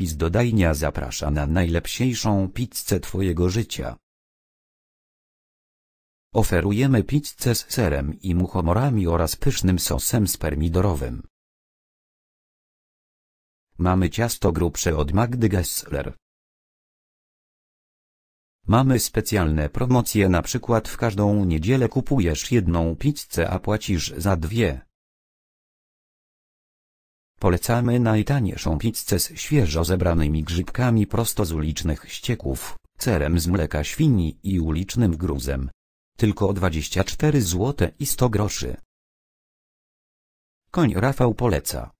Wpis dodajnia zaprasza na najlepsiejszą pizzę Twojego życia. Oferujemy pizzę z serem i muchomorami oraz pysznym sosem spermidorowym. Mamy ciasto grubsze od Magdy Gessler. Mamy specjalne promocje na przykład w każdą niedzielę kupujesz jedną pizzę a płacisz za dwie. Polecamy najtańszą pizzę z świeżo zebranymi grzybkami prosto z ulicznych ścieków, cerem z mleka świni i ulicznym gruzem. Tylko 24 zł i 100 groszy. Koń Rafał poleca.